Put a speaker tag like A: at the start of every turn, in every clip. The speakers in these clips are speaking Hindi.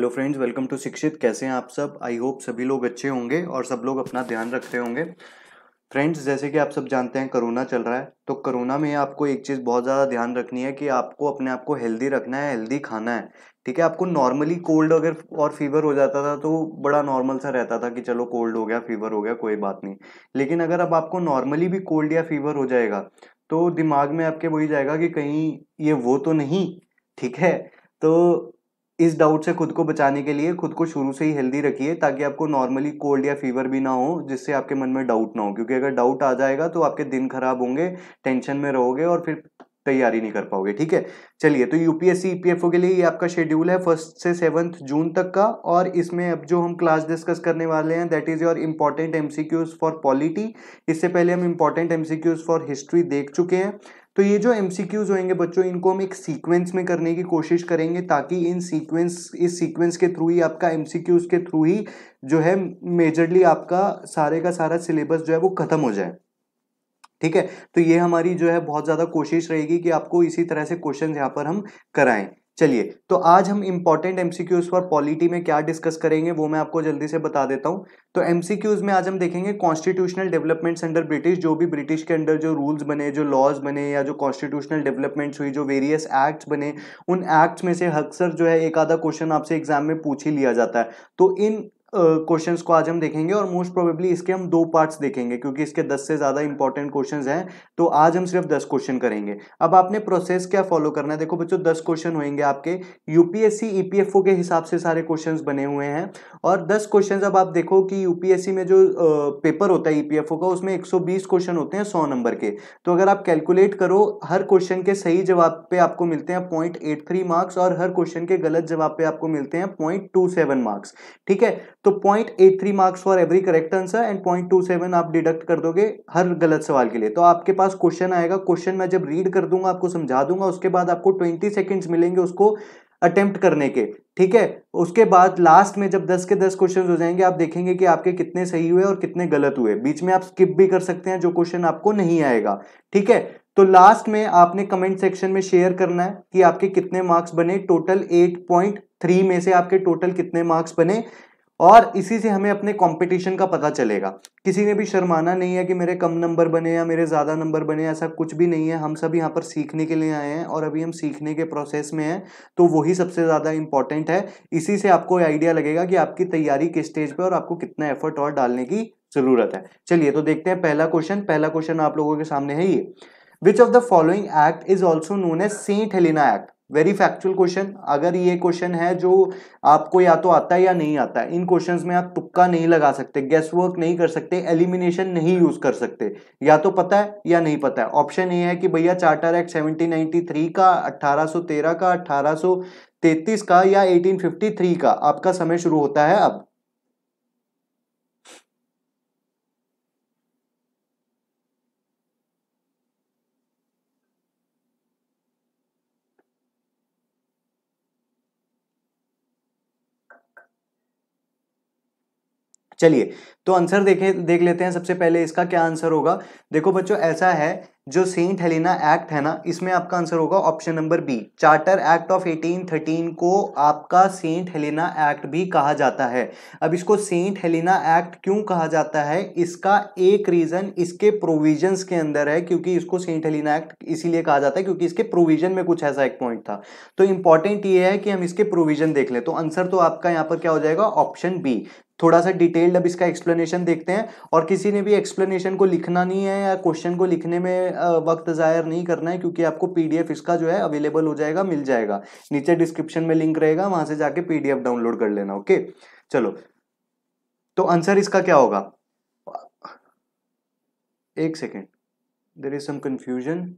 A: हेलो फ्रेंड्स वेलकम टू शिक्षित कैसे हैं आप सब आई होप सभी लोग अच्छे होंगे और सब लोग अपना ध्यान रखते होंगे फ्रेंड्स जैसे कि आप सब जानते हैं कोरोना चल रहा है तो कोरोना में आपको एक चीज़ बहुत ज़्यादा ध्यान रखनी है कि आपको अपने आप को हेल्दी रखना है हेल्दी खाना है ठीक है आपको नॉर्मली कोल्ड अगर और फीवर हो जाता था तो बड़ा नॉर्मल सा रहता था कि चलो कोल्ड हो गया फीवर हो गया कोई बात नहीं लेकिन अगर अब आपको नॉर्मली भी कोल्ड या फीवर हो जाएगा तो दिमाग में आपके वही जाएगा कि कहीं ये वो तो नहीं ठीक है तो इस डाउट से खुद को बचाने के लिए खुद को शुरू से ही हेल्दी रखिए ताकि आपको नॉर्मली कोल्ड या फीवर भी ना हो जिससे आपके मन में डाउट ना हो क्योंकि अगर डाउट आ जाएगा तो आपके दिन खराब होंगे टेंशन में रहोगे और फिर तैयारी नहीं कर पाओगे ठीक है चलिए तो यूपीएससी ईपीएफओ e के लिए ये आपका शेड्यूल है फर्स्ट से सेवन्थ जून तक का और इसमें अब जो हम क्लास डिस्कस करने वाले हैं that is your important MCQs for polity इससे पहले हम इंपॉर्टेंट एमसीक्यूज फॉर हिस्ट्री देख चुके हैं तो ये जो एम होंगे बच्चों इनको हम एक सीक्वेंस में करने की कोशिश करेंगे ताकि इन सीक्वेंस इस सीक्वेंस के थ्रू ही आपका एम के थ्रू ही जो है मेजरली आपका सारे का सारा सिलेबस जो है वो ख़त्म हो जाए ठीक है तो ये हमारी जो है बहुत ज़्यादा कोशिश रहेगी कि आपको इसी तरह से क्वेश्चन यहाँ पर हम कराएं चलिए तो आज हम इंपॉर्टेंट एमसीक्यूज फॉर पॉलिटी में क्या डिस्कस करेंगे वो मैं आपको जल्दी से बता देता हूं तो एमसीक्यूज में आज हम देखेंगे कॉन्स्टिट्यूशनल डेवलपमेंट्स अंडर ब्रिटिश जो भी ब्रिटिश के अंडर जो रूल्स बने जो लॉज बने या जो कॉन्स्टिट्यूशनल डेवलपमेंट्स हुई जो वेरियस एक्ट्स बने उन एक्ट्स में से अक्सर जो है एक आधा क्वेश्चन आपसे एग्जाम में पूछ ही लिया जाता है तो इन क्वेश्चन uh, को आज हम देखेंगे और मोस्ट प्रोबेबली इसके हम दो पार्ट्स देखेंगे क्योंकि इसके दस से ज़्यादा इंपॉर्टेंट क्वेश्चन हैं तो आज हम सिर्फ दस क्वेश्चन करेंगे अब आपने प्रोसेस क्या फॉलो करना है देखो बच्चों दस क्वेश्चन होंगे आपके यूपीएससी ईपीएफओ के हिसाब से सारे क्वेश्चन बने हुए हैं और दस क्वेश्चन अब आप देखो कि यूपीएससी में जो पेपर होता है ईपीएफओ का उसमें एक क्वेश्चन होते हैं सौ नंबर के तो अगर आप कैलकुलेट करो हर क्वेश्चन के सही जवाब पे आपको मिलते हैं पॉइंट मार्क्स और हर क्वेश्चन के गलत जवाब पे आपको मिलते हैं पॉइंट मार्क्स ठीक है तो point eight three marks for every correct answer and point two seven आप डिडक्ट कर दोगे हर गलत सवाल के लिए तो आपके पास क्वेश्चन आएगा क्वेश्चन मैं जब रीड कर दूंगा आपको समझा दूंगा उसके बाद आपको ट्वेंटी सेकेंड्स मिलेंगे उसको अटेम्प्ट करने के ठीक है उसके बाद लास्ट में जब 10 के 10 क्वेश्चन हो जाएंगे आप देखेंगे कि आपके कितने सही हुए और कितने गलत हुए बीच में आप स्किप भी कर सकते हैं जो क्वेश्चन आपको नहीं आएगा ठीक है तो लास्ट में आपने कमेंट सेक्शन में शेयर करना है कि आपके कितने मार्क्स बने टोटल 8.3 में से आपके टोटल कितने मार्क्स बने और इसी से हमें अपने कंपटीशन का पता चलेगा किसी ने भी शर्माना नहीं है कि मेरे कम नंबर बने या मेरे ज़्यादा नंबर बने ऐसा कुछ भी नहीं है हम सब यहाँ पर सीखने के लिए आए हैं और अभी हम सीखने के प्रोसेस में हैं तो वही सबसे ज़्यादा इंपॉर्टेंट है इसी से आपको आइडिया लगेगा कि आपकी तैयारी किस स्टेज पर और आपको कितना एफर्ट और डालने की ज़रूरत है चलिए तो देखते हैं पहला क्वेश्चन पहला क्वेश्चन आप लोगों के सामने है ये which of the following act is also known as Saint Helena act very factual question अगर ये क्वेश्चन है जो आपको या तो आता है या नहीं आता है इन क्वेश्चन में आप तुक्का नहीं लगा सकते गैस वर्क नहीं कर सकते एलिमिनेशन नहीं यूज कर सकते या तो पता है या नहीं पता है ऑप्शन ये है कि भैया charter act seventeen ninety three का अट्ठारह सौ तेरह का अट्ठारह सौ तैतीस का या एटीन फिफ्टी थ्री का आपका समय शुरू होता है अब चलिए तो आंसर देखे देख लेते हैं सबसे पहले इसका क्या आंसर होगा देखो बच्चों ऐसा है जो सेंट हेलिना एक्ट है ना इसमें आपका आंसर होगा option number B charter act of 1813 को आपका सेंट हेलिना एक्ट भी कहा जाता है अब इसको सेंट हेलिना एक्ट क्यों कहा जाता है इसका एक रीज़न इसके प्रोविजंस के अंदर है क्योंकि इसको सेंट हेलिना एक्ट इसीलिए कहा जाता है क्योंकि इसके प्रोविजन में कुछ ऐसा एक पॉइंट था तो इंपॉर्टेंट ये है कि हम इसके प्रोविजन देख ले तो आंसर तो आपका यहाँ पर क्या हो जाएगा ऑप्शन बी थोड़ा सा डिटेल्ड अब इसका एक्सप्लेनेशन देखते हैं और किसी ने भी एक्सप्लेनेशन को लिखना नहीं है या क्वेश्चन को लिखने में वक्त ज़ाहिर नहीं करना है क्योंकि आपको पीडीएफ इसका जो है अवेलेबल हो जाएगा मिल जाएगा नीचे डिस्क्रिप्शन में लिंक रहेगा वहां से जाके पीडीएफ डाउनलोड कर लेना ओके चलो तो आंसर इसका क्या होगा एक second there is some confusion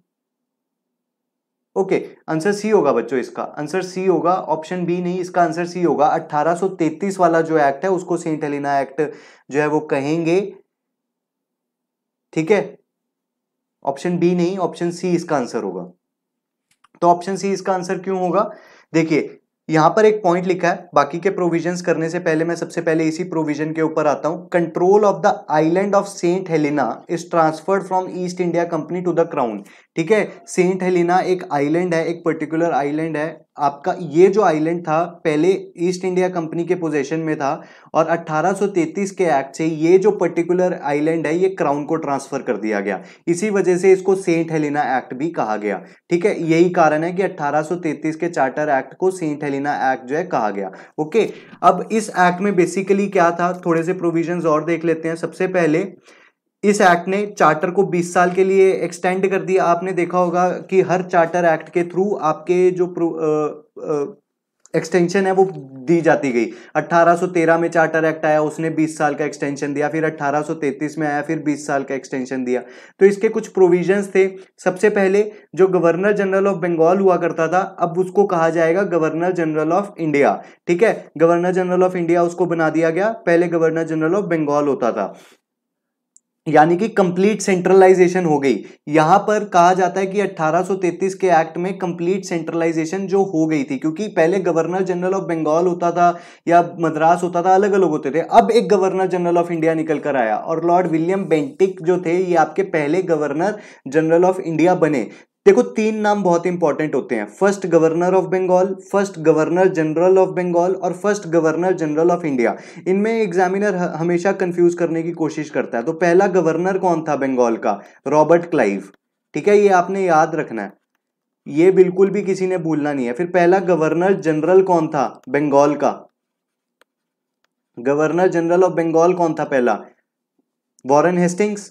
A: okay answer C होगा बच्चों इसका आंसर सी होगा ऑप्शन बी नहीं इसका आंसर सी होगा 1833 वाला जो एक्ट है उसको सेंट हेलिना एक्ट जो है वो कहेंगे ठीक है ऑप्शन बी नहीं ऑप्शन सी इसका आंसर होगा तो ऑप्शन सी इसका आंसर क्यों होगा देखिए यहाँ पर एक पॉइंट लिखा है बाकी के प्रोविजंस करने से पहले मैं सबसे पहले इसी प्रोविजन के ऊपर आता हूं control of the island of Saint Helena is transferred from East India company to the crown ठीक है सेंट हेलिना एक आइलैंड है एक पर्टिकुलर आइलैंड है आपका ये जो आइलैंड था पहले ईस्ट इंडिया कंपनी के पोजेशन में था और 1833 के एक्ट से ये जो पर्टिकुलर आइलैंड है ये क्राउन को ट्रांसफर कर दिया गया इसी वजह से इसको सेंट हेलिना एक्ट भी कहा गया ठीक है यही कारण है कि 1833 के चार्टर एक्ट को सेंट हेलिना एक्ट जो है कहा गया ओके अब इस एक्ट में बेसिकली क्या था थोड़े से प्रोविजन और देख लेते हैं सबसे पहले इस एक्ट ने चार्टर को 20 साल के लिए एक्सटेंड कर दिया आपने देखा होगा कि हर चार्टर एक्ट के थ्रू आपके जो एक्सटेंशन है वो दी जाती गई 1813 में चार्टर एक्ट आया उसने 20 साल का एक्सटेंशन दिया फिर 1833 में आया फिर 20 साल का एक्सटेंशन दिया तो इसके कुछ प्रोविजंस थे सबसे पहले जो गवर्नर जनरल ऑफ बंगाल हुआ करता था अब उसको कहा जाएगा गवर्नर जनरल ऑफ इंडिया ठीक है गवर्नर जनरल ऑफ इंडिया उसको बना दिया गया पहले गवर्नर जनरल ऑफ बंगाल होता था यानी कि कंप्लीट सेंट्रलाइजेशन हो गई यहां पर कहा जाता है कि 1833 के एक्ट में कंप्लीट सेंट्रलाइजेशन जो हो गई थी क्योंकि पहले गवर्नर जनरल ऑफ बंगाल होता था या मद्रास होता था अलग अलग होते थे अब एक गवर्नर जनरल ऑफ इंडिया निकल कर आया और लॉर्ड विलियम बेंटिक जो थे ये आपके पहले गवर्नर जनरल ऑफ इंडिया बने देखो तीन नाम बहुत इंपॉर्टेंट होते हैं first governor of Bengal first governor general of Bengal और first governor general of India इनमें एग्जामिनर हमेशा कंफ्यूज करने की कोशिश करता है तो पहला गवर्नर कौन था बंगाल का रॉबर्ट क्लाइव ठीक है ये आपने याद रखना है ये बिल्कुल भी किसी ने भूलना नहीं है फिर पहला गवर्नर जनरल कौन था बंगाल का गवर्नर जनरल ऑफ बंगाल कौन था पहला वॉरन हेस्टिंग्स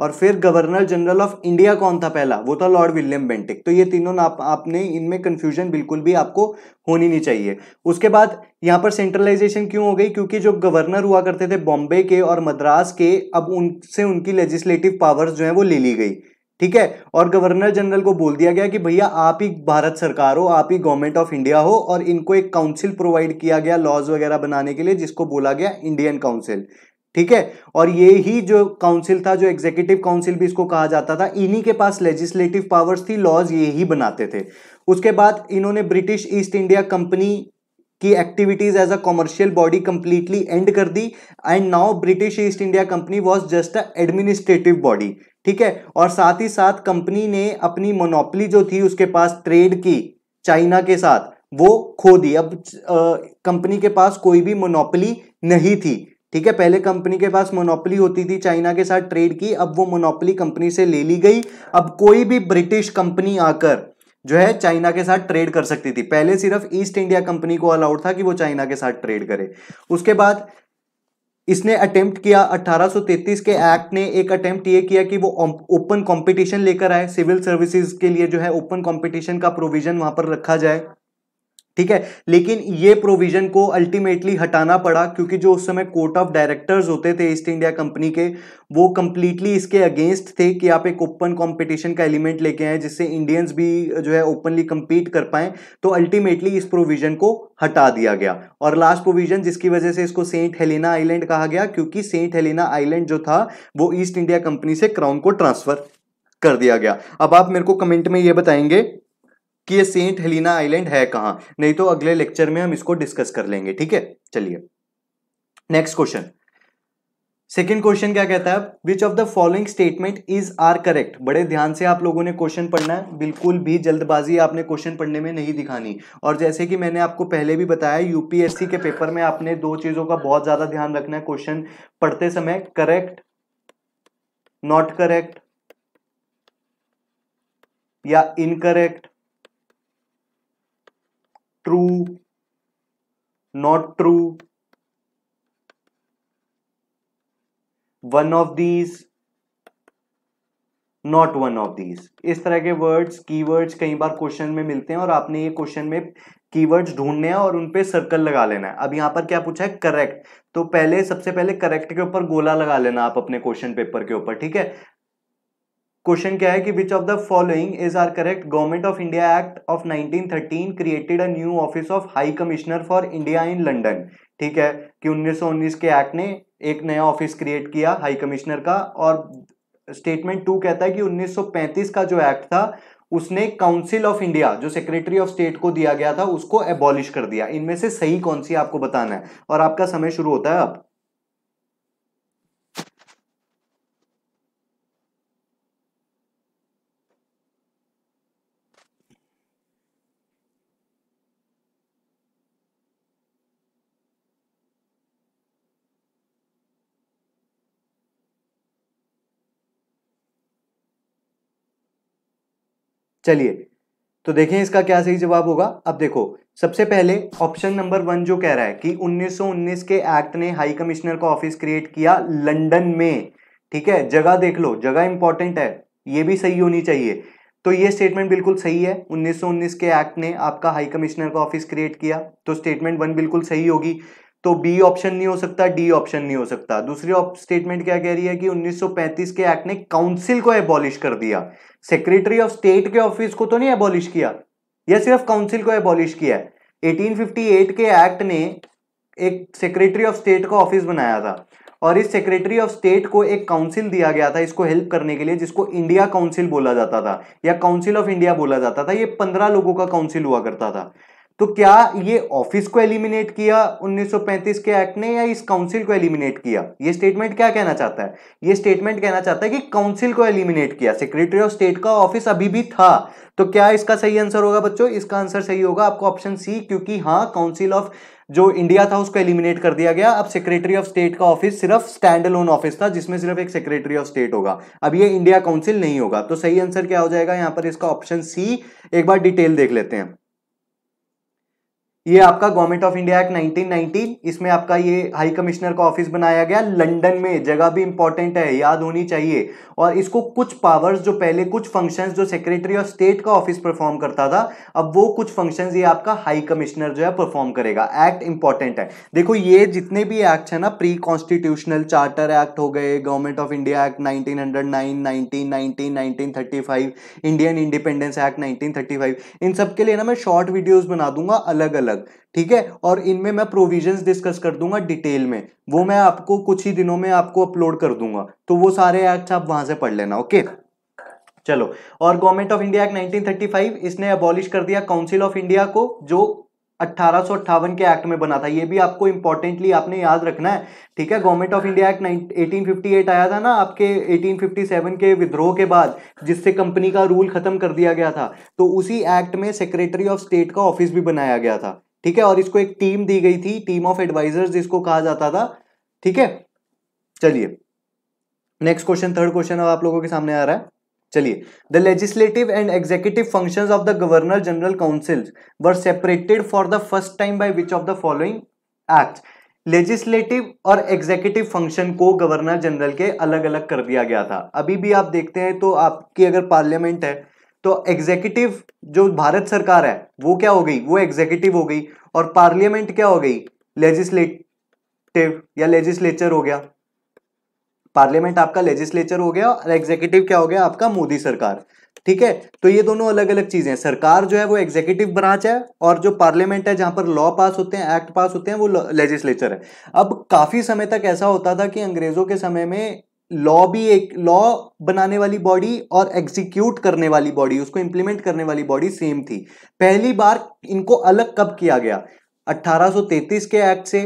A: और फिर गवर्नर जनरल ऑफ इंडिया कौन था पहला वो था लॉर्ड विलियम बेंटिक तो ये तीनों आप, आपने इनमें कंफ्यूजन बिल्कुल भी आपको होनी नहीं चाहिए उसके बाद यहाँ पर सेंट्रलाइजेशन क्यों हो गई क्योंकि जो गवर्नर हुआ करते थे बॉम्बे के और मद्रास के अब उनसे उनकी लेजिस्लेटिव पावर्स जो है वो ले ली गई ठीक है और गवर्नर जनरल को बोल दिया गया कि भैया आप ही भारत सरकार हो आप ही गवर्नमेंट ऑफ इंडिया हो और इनको एक काउंसिल प्रोवाइड किया गया लॉज वगैरह बनाने के लिए जिसको बोला गया इंडियन काउंसिल ठीक है और ये ही जो काउंसिल था जो एग्जीक्यूटिव काउंसिल भी इसको कहा जाता था इन्हीं के पास लेजिस्लेटिव पावर्स थी लॉज ये ही बनाते थे उसके बाद इन्होंने ब्रिटिश ईस्ट इंडिया कंपनी की activities as a commercial body completely end कर दी and now British East India company was just a administrative body ठीक है और साथ ही साथ कंपनी ने अपनी मोनोपली जो थी उसके पास ट्रेड की चाइना के साथ वो खो दी अब कंपनी के पास कोई भी मोनोपली नहीं थी ठीक है पहले कंपनी के पास मोनोपली होती थी चाइना के साथ ट्रेड की अब वो मोनोपली कंपनी से ले ली गई अब कोई भी ब्रिटिश कंपनी आकर जो है चाइना के साथ ट्रेड कर सकती थी पहले सिर्फ ईस्ट इंडिया कंपनी को अलाउड था कि वो चाइना के साथ ट्रेड करे उसके बाद इसने अटेम्प्ट किया 1833 के एक्ट ने एक अटेम्प्ट ये किया कि वो ओपन कंपटीशन लेकर आए सिविल सर्विसेज के लिए जो है ओपन कंपटीशन का प्रोविजन वहां पर रखा जाए ठीक है लेकिन ये प्रोविजन को अल्टीमेटली हटाना पड़ा क्योंकि जो उस समय कोर्ट ऑफ डायरेक्टर्स होते थे ईस्ट इंडिया कंपनी के वो कंप्लीटली इसके अगेंस्ट थे कि आप एक ओपन कंपटीशन का एलिमेंट लेके आए जिससे इंडियंस भी जो है ओपनली कंपीट कर पाएं तो अल्टीमेटली इस प्रोविजन को हटा दिया गया और लास्ट प्रोविजन जिसकी वजह से इसको सेंट हेलिना आइलैंड कहा गया क्योंकि सेंट हेलिना आइलैंड जो था वो ईस्ट इंडिया कंपनी से क्राउन को ट्रांसफर कर दिया गया अब आप मेरे को कमेंट में यह बताएंगे कि ये सेंट हेलिना आइलैंड है कहां नहीं तो अगले लेक्चर में हम इसको डिस्कस कर लेंगे ठीक है चलिए नेक्स्ट क्वेश्चन सेकेंड क्वेश्चन क्या कहता है which of the following statement is are correct बड़े ध्यान से आप लोगों ने क्वेश्चन पढ़ना है बिल्कुल भी जल्दबाजी आपने क्वेश्चन पढ़ने में नहीं दिखानी और जैसे कि मैंने आपको पहले भी बताया यूपीएससी के पेपर में आपने दो चीज़ों का बहुत ज़्यादा ध्यान रखना है क्वेश्चन पढ़ते समय करेक्ट नॉट करेक्ट या incorrect true not true one of these not one of these इस तरह के वर्ड्स कीवर्ड्स कई बार क्वेश्चन में मिलते हैं और आपने ये क्वेश्चन में कीवर्ड्स ढूंढने हैं और उनपे सर्कल लगा लेना है अब यहां पर क्या पूछा है करेक्ट तो पहले सबसे पहले करेक्ट के ऊपर गोला लगा लेना आप अपने क्वेश्चन पेपर के ऊपर ठीक है क्वेश्चन क्या है कि which of the following is are correct government of India act of 1913 created a new office of high commissioner for India in London ठीक है कि 1919 के एक्ट ने एक नया ऑफिस क्रिएट किया हाई कमिश्नर का और स्टेटमेंट टू कहता है कि 1935 का जो एक्ट था उसने काउंसिल ऑफ इंडिया जो सेक्रेटरी ऑफ स्टेट को दिया गया था उसको एबॉलिश कर दिया इनमें से सही कौन सी आपको बताना है और आपका समय शुरू होता है अब चलिए तो देखें इसका क्या सही जवाब होगा अब देखो सबसे पहले ऑप्शन नंबर वन जो कह रहा है कि 1919 के एक्ट ने हाई कमिश्नर का ऑफिस क्रिएट किया लंदन में ठीक है जगह देख लो जगह इंपॉर्टेंट है ये भी सही होनी चाहिए तो ये स्टेटमेंट बिल्कुल सही है 1919 के एक्ट ने आपका हाई कमिश्नर का ऑफिस क्रिएट किया तो स्टेटमेंट वन बिल्कुल सही होगी तो बी ऑप्शन नहीं हो सकता डी ऑप्शन नहीं हो सकता दूसरी स्टेटमेंट क्या कह रही है कि 1935 के एक्ट ने काउंसिल को एबॉलिश कर दिया सेक्रेटरी ऑफ स्टेट के ऑफिस को तो नहीं एबॉलिश किया यह सिर्फ काउंसिल को एबॉलिश किया एटीन 1858 के एक्ट ने एक सेक्रेटरी ऑफ स्टेट का ऑफिस बनाया था और इस सेक्रेटरी ऑफ स्टेट को एक काउंसिल दिया गया था इसको हेल्प करने के लिए जिसको इंडिया काउंसिल बोला जाता था या काउंसिल ऑफ इंडिया बोला जाता था ये पंद्रह लोगों का काउंसिल हुआ करता था तो क्या ये ऑफिस को एलिमिनेट किया 1935 के एक्ट ने या इस काउंसिल को एलिमिनेट किया ये स्टेटमेंट क्या कहना चाहता है ये स्टेटमेंट कहना चाहता है कि काउंसिल को एलिमिनेट किया सेक्रेटरी ऑफ स्टेट का ऑफिस अभी भी था तो क्या इसका सही आंसर होगा बच्चों इसका आंसर सही होगा आपको ऑप्शन सी क्योंकि हाँ काउंसिल ऑफ जो इंडिया था उसको एलिमिनेट कर दिया गया अब सेक्रेटरी ऑफ स्टेट का ऑफिस सिर्फ स्टैंड लोन ऑफिस था जिसमें सिर्फ एक सेक्रेटरी ऑफ स्टेट होगा अब ये इंडिया काउंसिल नहीं होगा तो सही आंसर क्या हो जाएगा यहां पर इसका ऑप्शन सी एक बार डिटेल देख लेते हैं ये आपका गवर्नमेंट ऑफ इंडिया एक्ट 1919 इसमें आपका ये हाई कमिश्नर का ऑफिस बनाया गया लंदन में जगह भी इंपॉर्टेंट है याद होनी चाहिए और इसको कुछ पावर्स जो पहले कुछ फंक्शंस जो सेक्रेटरी ऑफ स्टेट का ऑफिस परफॉर्म करता था अब वो कुछ फंक्शंस ये आपका हाई कमिश्नर जो है परफॉर्म करेगा एक्ट इंपॉर्टेंट है देखो ये जितने भी एक्ट है ना प्री कॉन्स्टिट्यूशनल चार्टर एक्ट हो गए government of India act nineteen hundred nine nineteen thirty five Indian independence act nineteen thirty five इन सब के लिए ना मैं शॉर्ट वीडियोज बना दूंगा अलग अलग अलग ठीक है और इनमें मैं प्रोविजंस डिस्कस कर दूंगा डिटेल में वो मैं आपको कुछ ही दिनों में आपको अपलोड कर दूंगा तो वो सारे एक्ट आप वहां से पढ़ लेना ओके चलो और गवर्नमेंट ऑफ इंडिया एक्ट 1935 इसने अबॉलिश कर दिया काउंसिल ऑफ इंडिया को जो 1858 के एक्ट में बना था ये भी आपको इंपॉर्टेंटली आपने याद रखना है ठीक है गवर्नमेंट ऑफ इंडिया एक्ट 1858 आया था ना आपके 1857 के विद्रोह के बाद जिससे कंपनी का रूल खत्म कर दिया गया था तो उसी एक्ट में सेक्रेटरी ऑफ स्टेट का ऑफिस भी बनाया गया था ठीक है और इसको एक टीम दी गई थी टीम ऑफ एडवाइजर्स जिसको कहा जाता था ठीक है चलिए नेक्स्ट क्वेश्चन थर्ड क्वेश्चन अब आप लोगों के सामने आ रहा है चलिए the legislative and executive functions of the governor general council were separated for the first time by which of the following act legislative और एग्जीक्यूटिव फंक्शन को गवर्नर जनरल के अलग अलग कर दिया गया था अभी भी आप देखते हैं तो आपकी अगर पार्लियामेंट है तो एग्जीक्यूटिव जो भारत सरकार है वो क्या हो गई वो एग्जीक्यूटिव हो गई और पार्लियामेंट क्या हो गई लेजिस्लेटिव या लेजिस्लेचर हो गया पार्लियामेंट आपका लेजिस्लेचर हो गया और एग्जीक्यूटिव क्या हो गया आपका मोदी सरकार ठीक है तो ये दोनों अलग अलग चीजें हैं सरकार जो है वो एग्जीक्यूटिव ब्रांच है और जो पार्लियामेंट है जहां पर लॉ पास होते हैं एक्ट पास होते हैं वो लेजिस्लेचर है अब काफी समय तक ऐसा होता था कि अंग्रेजों के समय में लॉ भी एक लॉ बनाने वाली बॉडी और एग्जीक्यूट करने वाली बॉडी उसको इंप्लीमेंट करने वाली बॉडी सेम थी पहली बार इनको अलग कब किया गया 1833 के एक्ट से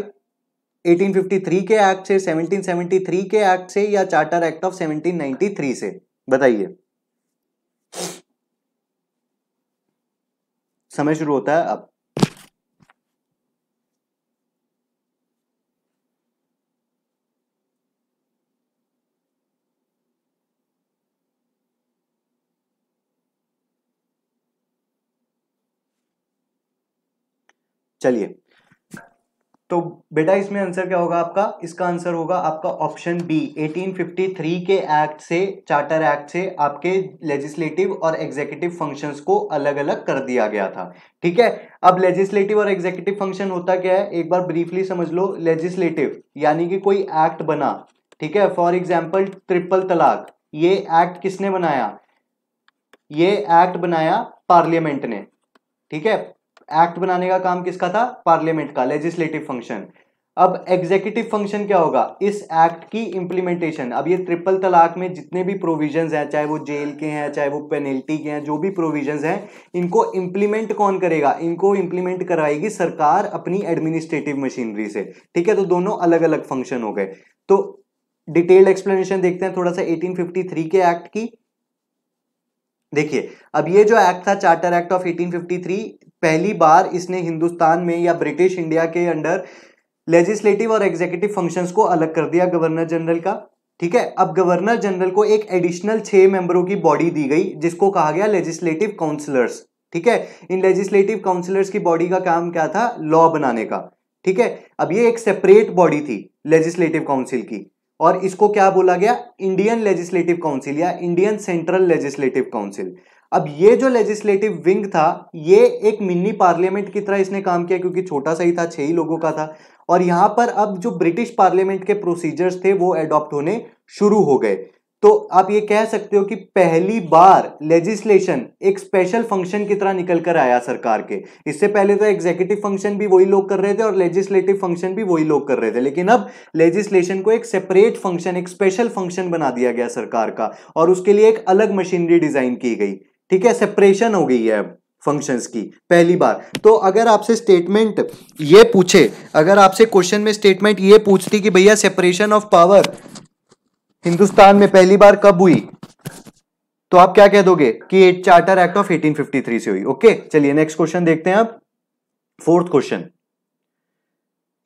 A: 1853 के एक्ट से 1773 के एक्ट से या चार्टर एक्ट ऑफ 1793 से बताइए समय शुरू होता है अब चलिए तो बेटा इसमें आंसर क्या होगा आपका इसका आंसर होगा आपका ऑप्शन बी 1853 के एक्ट से चार्टर एक्ट से आपके लेजिस्लेटिव और एग्जीक्यूटिव फंक्शंस को अलग अलग कर दिया गया था ठीक है अब लेजिस्लेटिव और एग्जीक्यूटिव फंक्शन होता क्या है एक बार ब्रीफली समझ लो लेजिस्लेटिव यानी कि कोई एक्ट बना ठीक है फॉर एग्जाम्पल ट्रिपल तलाक ये एक्ट किसने बनाया ये एक्ट बनाया पार्लियामेंट ने ठीक है एक्ट बनाने का काम किसका था पार्लियामेंट का लेजिस्लेटिव फंक्शन अब एग्जीक्यूटिव फंक्शन क्या होगा इस एक्ट की इंप्लीमेंटेशन अब ये ट्रिपल तलाक में जितने भी प्रोविजंस हैं चाहे वो जेल के हैं चाहे वो पेनल्टी के हैं जो भी प्रोविजंस हैं इनको इंप्लीमेंट कौन करेगा इनको इंप्लीमेंट कराएगी सरकार अपनी एडमिनिस्ट्रेटिव मशीनरी से ठीक है तो दोनों अलग अलग फंक्शन हो गए तो डिटेल्ड एक्सप्लेनेशन देखते हैं थोड़ा सा 1853 के एक्ट की देखिए अब ये जो एक्ट था चार्टर एक्ट ऑफ 1853 पहली बार इसने हिंदुस्तान में या ब्रिटिश इंडिया के अंडर लेजिस्लेटिव और एग्जीक्यूटिव फंक्शंस को अलग कर दिया गवर्नर जनरल का ठीक है अब गवर्नर जनरल को एक एडिशनल छह मेंबरों की बॉडी दी गई जिसको कहा गया लेजिस्लेटिव काउंसिलर्स ठीक है इन लेजिस्लेटिव काउंसिलर्स की बॉडी का काम क्या था लॉ बनाने का ठीक है अब ये एक सेपरेट बॉडी थी लेजिस्लेटिव काउंसिल की और इसको क्या बोला गया इंडियन लेजिस्लेटिव काउंसिल या इंडियन सेंट्रल लेजिस्लेटिव काउंसिल अब ये जो लेजिस्लेटिव विंग था ये एक मिनी पार्लियामेंट की तरह इसने काम किया क्योंकि छोटा सा ही था छह ही लोगों का था और यहां पर अब जो ब्रिटिश पार्लियामेंट के प्रोसीजर्स थे वो एडॉप्ट होने शुरू हो गए तो आप ये कह सकते हो कि पहली बार लेजिस्लेशन एक स्पेशल फंक्शन की तरह निकल कर आया सरकार के इससे पहले तो एग्जीक्यूटिव फंक्शन भी वही लोग कर रहे थे और लेजिस्लेटिव फंक्शन भी वही लोग कर रहे थे लेकिन अब लेजिस्लेशन को एक सेपरेट फंक्शन एक स्पेशल फंक्शन बना दिया गया सरकार का और उसके लिए एक अलग मशीनरी डिजाइन की गई ठीक है सेपरेशन हो गई है अब फंक्शंस की पहली बार तो अगर आपसे स्टेटमेंट ये पूछे अगर आपसे क्वेश्चन में स्टेटमेंट ये पूछती कि भैया सेपरेशन ऑफ पावर हिंदुस्तान में पहली बार कब हुई तो आप क्या कह दोगे कि चार्टर एक्ट ऑफ 1853 से हुई ओके चलिए नेक्स्ट क्वेश्चन देखते हैं आप fourth question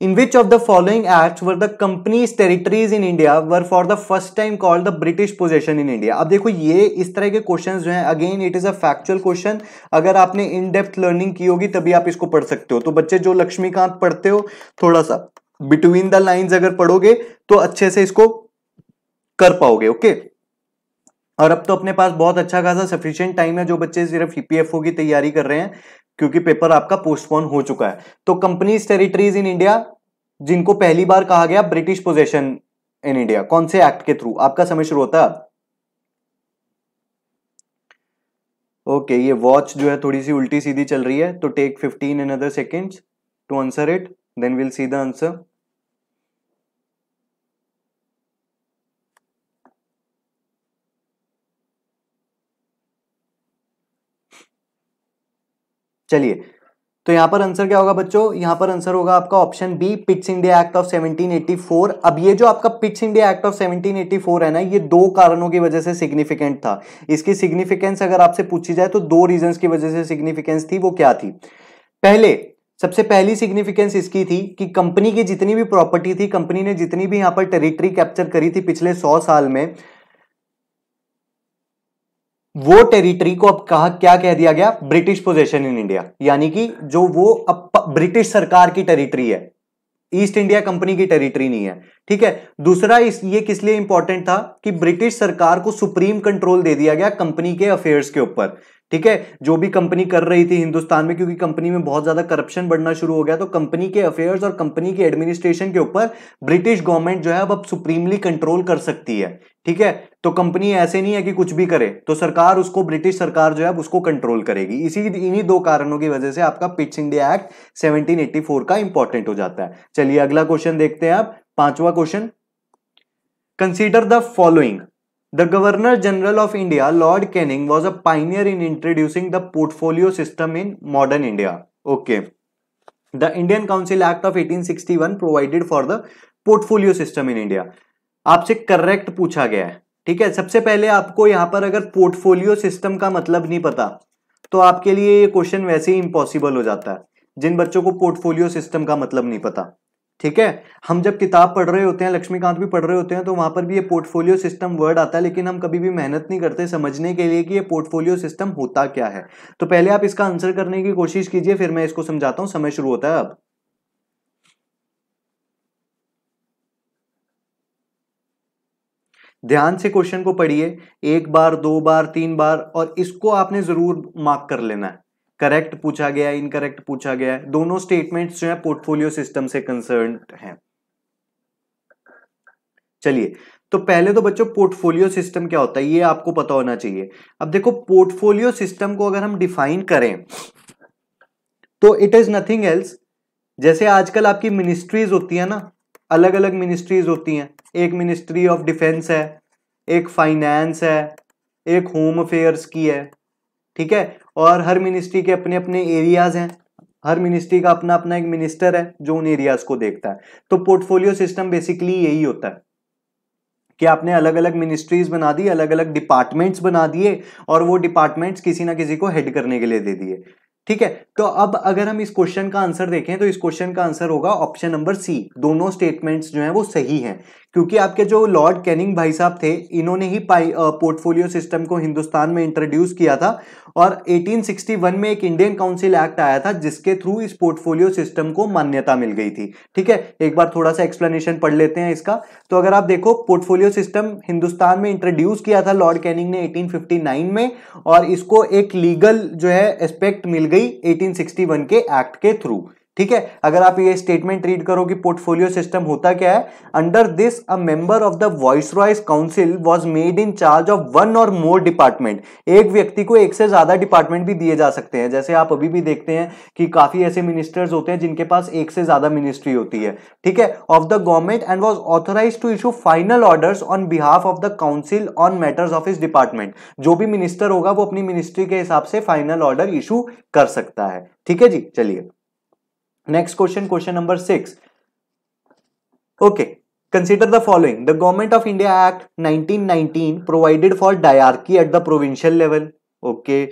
A: in which of the following act were the companies territories in India were for the first time called the British possession in India अब देखो ये इस तरह के क्वेश्चन जो है again it is a factual question अगर आपने इन डेप्थ लर्निंग की होगी तभी आप इसको पढ़ सकते हो तो बच्चे जो लक्ष्मीकांत पढ़ते हो थोड़ा सा बिटवीन द लाइन्स अगर पढ़ोगे तो अच्छे से इसको कर पाओगे ओके और अब तो अपने पास बहुत अच्छा खासा सफिशियंट टाइम है जो बच्चे सिर्फ ईपीएफओ e की तैयारी कर रहे हैं क्योंकि पेपर आपका पोस्टपोन हो चुका है तो कंपनीज टेरिटरीज इन इंडिया जिनको पहली बार कहा गया ब्रिटिश पोजेशन इन इंडिया कौन से एक्ट के थ्रू आपका समय शुरू होता है ओके okay, ये वॉच जो है थोड़ी सी उल्टी सीधी चल रही है तो take fifteen in other second to answer it then will see the answer चलिए तो यहां पर आंसर क्या होगा बच्चों यहां पर आंसर होगा आपका option B Pitt's India act of 1784 अब ये जो आपका पिट्स इंडिया एक्ट ऑफ 1784 है ना ये दो कारणों की वजह से सिग्निफिकेंट था इसकी सिग्निफिकेंस अगर आपसे पूछी जाए तो दो रीजंस की वजह से सिग्निफिकेंस थी वो क्या थी पहले सबसे पहली सिग्निफिकेंस इसकी थी कि कंपनी की जितनी भी प्रॉपर्टी थी कंपनी ने जितनी भी यहां पर टेरिटरी कैप्चर करी थी पिछले सौ साल में वो टेरिटरी को अब कहा क्या कह दिया गया ब्रिटिश पोजेशन इन इंडिया यानी कि जो वो अब ब्रिटिश सरकार की टेरिटरी है ईस्ट इंडिया कंपनी की टेरिटरी नहीं है ठीक है दूसरा इस ये किस लिए इंपॉर्टेंट था कि ब्रिटिश सरकार को सुप्रीम कंट्रोल दे दिया गया कंपनी के अफेयर्स के ऊपर ठीक है जो भी कंपनी कर रही थी हिंदुस्तान में क्योंकि कंपनी में बहुत ज्यादा करप्शन बढ़ना शुरू हो गया तो कंपनी के अफेयर्स और कंपनी के एडमिनिस्ट्रेशन के ऊपर ब्रिटिश गवर्नमेंट जो है अब सुप्रीमली कंट्रोल कर सकती है ठीक है तो कंपनी ऐसे नहीं है कि कुछ भी करे तो सरकार उसको ब्रिटिश सरकार जो है उसको कंट्रोल करेगी इसी इन्हीं दो कारणों की वजह से आपका पिट्स इंडिया एक्ट सेवनटीन का इंपॉर्टेंट हो जाता है चलिए अगला क्वेश्चन देखते हैं आप पांचवा question consider the following The Governor General of India, Lord Canning, was a pioneer in introducing the portfolio system in modern India. Okay. The Indian Council Act of 1861 provided for the portfolio system in India. आपसे करेक्ट पूछा गया है ठीक है सबसे पहले आपको यहाँ पर अगर पोर्टफोलियो सिस्टम का मतलब नहीं पता तो आपके लिए ये क्वेश्चन वैसे ही इम्पॉसिबल हो जाता है जिन बच्चों को पोर्टफोलियो सिस्टम का मतलब नहीं पता ठीक है हम जब किताब पढ़ रहे होते हैं लक्ष्मीकांत भी पढ़ रहे होते हैं तो वहां पर भी ये पोर्टफोलियो सिस्टम वर्ड आता है लेकिन हम कभी भी मेहनत नहीं करते समझने के लिए कि ये पोर्टफोलियो सिस्टम होता क्या है तो पहले आप इसका आंसर करने की कोशिश कीजिए फिर मैं इसको समझाता हूँ समय शुरू होता है अब ध्यान से क्वेश्चन को पढ़िए एक बार दो बार तीन बार और इसको आपने ज़रूर मार्क कर लेना है करेक्ट पूछा गया इनकरेक्ट पूछा गया है दोनों स्टेटमेंट्स जो है पोर्टफोलियो सिस्टम से कंसर्न हैं चलिए तो पहले तो बच्चों पोर्टफोलियो सिस्टम क्या होता है ये आपको पता होना चाहिए अब देखो पोर्टफोलियो सिस्टम को अगर हम डिफाइन करें तो इट इज नथिंग एल्स जैसे आजकल आपकी मिनिस्ट्रीज होती है ना अलग अलग मिनिस्ट्रीज होती हैं एक मिनिस्ट्री ऑफ डिफेंस है एक फाइनेंस है एक होम अफेयर्स की है ठीक है और हर मिनिस्ट्री के अपने अपने एरियाज हैं हर मिनिस्ट्री का अपना अपना एक मिनिस्टर है जो उन एरियाज को देखता है तो पोर्टफोलियो सिस्टम बेसिकली यही होता है कि आपने अलग अलग मिनिस्ट्रीज बना दी अलग अलग डिपार्टमेंट्स बना दिए और वो डिपार्टमेंट्स किसी ना किसी को हेड करने के लिए दे दिए ठीक है तो अब अगर हम इस क्वेश्चन का आंसर देखें तो इस क्वेश्चन का आंसर होगा ऑप्शन नंबर सी दोनों स्टेटमेंट्स जो हैं वो सही हैं क्योंकि आपके जो लॉर्ड कैनिंग भाई साहब थे इन्होंने ही पोर्टफोलियो सिस्टम को हिंदुस्तान में इंट्रोड्यूस किया था और 1861 में एक इंडियन काउंसिल एक्ट आया था जिसके थ्रू इस पोर्टफोलियो सिस्टम को मान्यता मिल गई थी ठीक है एक बार थोड़ा सा एक्सप्लेनेशन पढ़ लेते हैं इसका तो अगर आप देखो पोर्टफोलियो सिस्टम हिंदुस्तान में इंट्रोड्यूस किया था लॉर्ड कैनिंग ने एटीन में और इसको एक लीगल जो है एस्पेक्ट मिल गई एटीन के एक्ट के थ्रू ठीक है अगर आप ये स्टेटमेंट रीड करो कि पोर्टफोलियो सिस्टम होता क्या है under this a member of the viceroy's council was made in charge of one और मोर डिपार्टमेंट एक व्यक्ति को एक से ज्यादा डिपार्टमेंट भी दिए जा सकते हैं जैसे आप अभी भी देखते हैं कि काफी ऐसे मिनिस्टर्स होते हैं जिनके पास एक से ज्यादा मिनिस्ट्री होती है ठीक है of the government and was authorise to issue final order on behalf of the council on matters of इस डिपार्टमेंट जो भी मिनिस्टर होगा वो अपनी मिनिस्ट्री के हिसाब से फाइनल ऑर्डर इशू कर सकता है ठीक है जी चलिए next question question number six okay consider the following the government of India act 1919 provided for dyarchy at the provincial level okay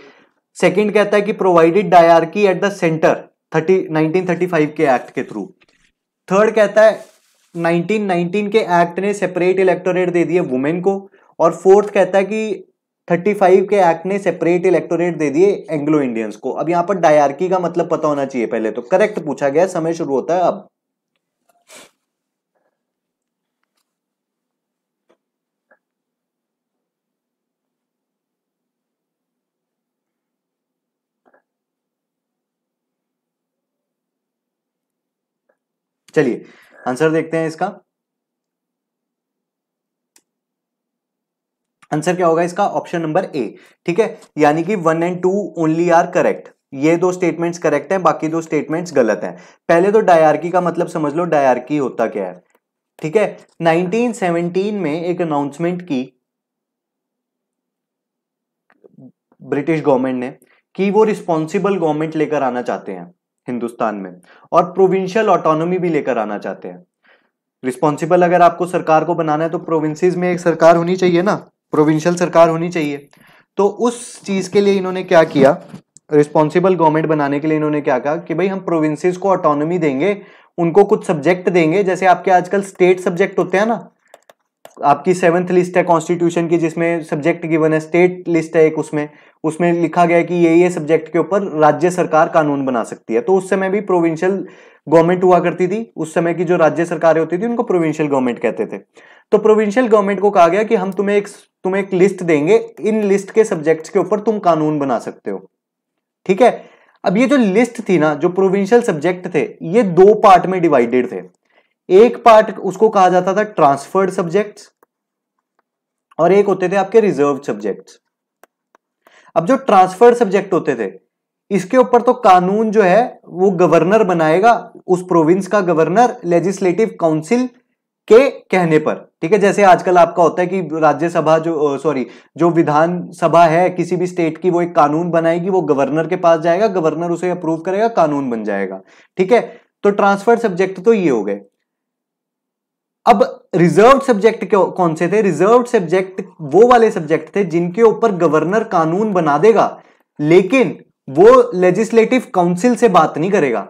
A: second कहता है कि provided dyarchy at the centre thirty 1935 के एक्ट के थ्रू थर्ड कहता है 1919 के एक्ट ने सेपरेट इलेक्टोरेट दे दिए वुमेन को और फोर्थ कहता है कि 35 के एक्ट ने सेपरेट इलेक्टोरेट दे दिए एंग्लो इंडियंस को अब यहां पर डायरकी का मतलब पता होना चाहिए पहले तो करेक्ट पूछा गया समय शुरू होता है अब चलिए आंसर देखते हैं इसका आंसर क्या होगा इसका ऑप्शन नंबर ए ठीक है यानी कि one and two only are correct ये दो स्टेटमेंट्स करेक्ट हैं बाकी दो स्टेटमेंट्स गलत हैं पहले तो डायरकी का मतलब समझ लो डायरकी होता क्या है ठीक है 1917 में एक अनाउंसमेंट की ब्रिटिश गवर्नमेंट ने कि वो रिस्पॉन्सिबल गवर्नमेंट लेकर आना चाहते हैं हिंदुस्तान में और प्रोविंशियल ऑटोनोमी भी लेकर आना चाहते हैं रिस्पॉन्सिबल अगर आपको सरकार को बनाना है तो प्रोविंसेस में एक सरकार होनी चाहिए ना प्रोविंशियल सरकार होनी चाहिए तो उस चीज के लिए इन्होंने क्या किया रिस्पॉन्सिबल गवर्नमेंट बनाने के लिए इन्होंने क्या कहा कि भाई हम प्रोविंसेस को ऑटोनोमी देंगे उनको कुछ सब्जेक्ट देंगे जैसे आपके आजकल स्टेट सब्जेक्ट होते हैं ना आपकी सेवंथ लिस्ट है कॉन्स्टिट्यूशन की जिसमें सब्जेक्ट गिवन है स्टेट लिस्ट है एक उसमें उसमें लिखा गया है कि ये ये सब्जेक्ट के ऊपर राज्य सरकार कानून बना सकती है तो उस समय भी प्रोविंशियल गवर्नमेंट हुआ करती थी उस समय की जो राज्य सरकारें होती थी उनको प्रोविंशियल गवर्नमेंट कहते थे तो प्रोविंशियल गवर्नमेंट को कहा गया कि हम तुम्हें एक तुम्हें एक लिस्ट देंगे इन लिस्ट के सब्जेक्ट्स के ऊपर तुम कानून बना सकते हो ठीक है अब ये जो लिस्ट थी ना जो प्रोविंशियल सब्जेक्ट थे ये दो पार्ट में डिवाइडेड थे एक पार्ट उसको कहा जाता था ट्रांसफर्ड सब्जेक्ट और एक होते थे आपके रिजर्व सब्जेक्ट अब जो ट्रांसफर्ड सब्जेक्ट होते थे इसके ऊपर तो कानून जो है वो गवर्नर बनाएगा उस प्रोविंस का गवर्नर लेजिस्लेटिव काउंसिल के कहने पर ठीक है जैसे आजकल आपका होता है कि राज्यसभा जो सॉरी जो विधानसभा है किसी भी स्टेट की वो एक कानून बनाएगी वो गवर्नर के पास जाएगा गवर्नर उसे अप्रूव करेगा कानून बन जाएगा ठीक है तो ट्रांसफर सब्जेक्ट तो ये हो गए अब रिजर्व सब्जेक्ट कौन से थे रिजर्व सब्जेक्ट वो वाले सब्जेक्ट थे जिनके ऊपर गवर्नर कानून बना देगा लेकिन वो लेजिस्लेटिव काउंसिल से बात नहीं करेगा